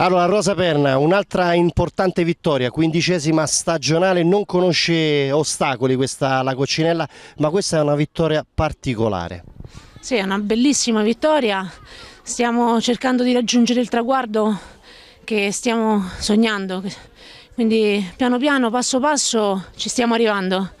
Allora, Rosa Perna, un'altra importante vittoria, quindicesima stagionale, non conosce ostacoli questa la Coccinella, ma questa è una vittoria particolare. Sì, è una bellissima vittoria, stiamo cercando di raggiungere il traguardo che stiamo sognando, quindi piano piano, passo passo, ci stiamo arrivando.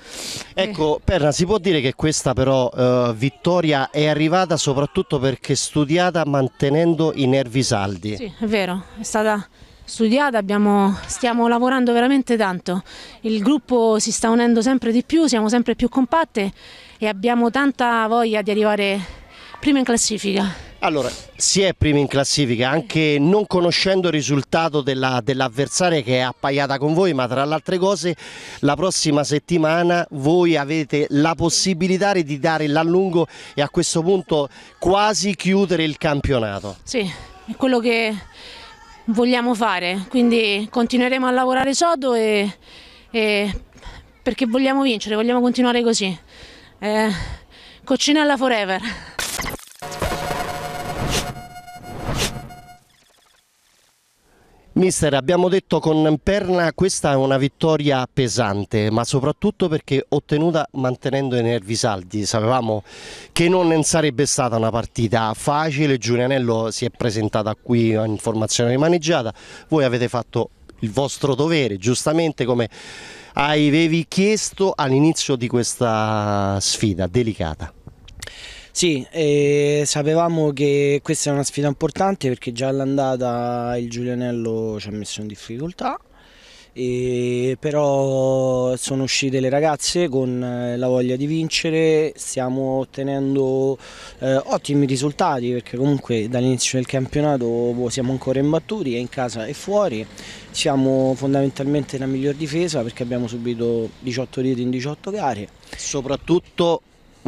Ecco, Perra, si può dire che questa però eh, vittoria è arrivata soprattutto perché studiata mantenendo i nervi saldi. Sì, è vero, è stata studiata, abbiamo, stiamo lavorando veramente tanto, il gruppo si sta unendo sempre di più, siamo sempre più compatte e abbiamo tanta voglia di arrivare prima in classifica. Allora, si è primi in classifica anche non conoscendo il risultato dell'avversaria dell che è appaiata con voi, ma tra le altre cose la prossima settimana voi avete la possibilità di dare l'allungo e a questo punto quasi chiudere il campionato. Sì, è quello che vogliamo fare, quindi continueremo a lavorare sodo e, e perché vogliamo vincere, vogliamo continuare così. Eh, Coccinella forever. Mister, abbiamo detto con Perna questa è una vittoria pesante, ma soprattutto perché ottenuta mantenendo i nervi saldi. Sapevamo che non sarebbe stata una partita facile, Giulianello si è presentata qui in formazione rimaneggiata, voi avete fatto il vostro dovere, giustamente come avevi chiesto all'inizio di questa sfida delicata. Sì, eh, sapevamo che questa è una sfida importante perché già all'andata il Giulianello ci ha messo in difficoltà, e però sono uscite le ragazze con eh, la voglia di vincere, stiamo ottenendo eh, ottimi risultati perché comunque dall'inizio del campionato boh, siamo ancora imbattuti in casa e fuori, siamo fondamentalmente la miglior difesa perché abbiamo subito 18 riti in 18 gare. Soprattutto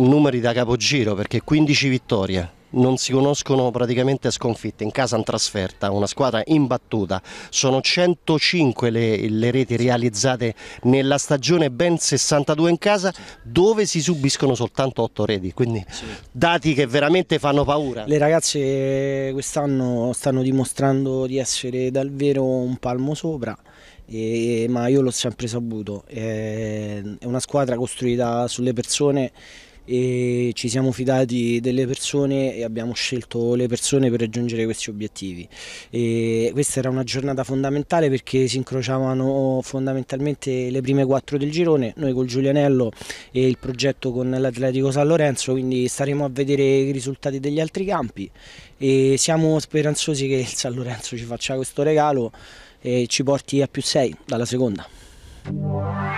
numeri da capogiro perché 15 vittorie, non si conoscono praticamente sconfitte, in casa in trasferta, una squadra imbattuta. Sono 105 le, le, reti realizzate nella stagione, ben 62 in casa, dove si subiscono soltanto 8 reti, quindi sì. dati che veramente fanno paura. Le ragazze eh, quest'anno stanno dimostrando di essere davvero un palmo sopra. E, eh, ma io l'ho sempre saputo, eh, è una squadra costruita sulle persone e ci siamo fidati delle persone e abbiamo scelto le persone per raggiungere questi obiettivi. E questa era una giornata fondamentale perché si incrociavano fondamentalmente le prime quattro del girone, noi col Giulianello e il progetto con l'Atletico San Lorenzo, quindi staremo a vedere i risultati degli altri campi e siamo speranzosi che il San Lorenzo ci faccia questo regalo e ci porti a più 6 dalla seconda.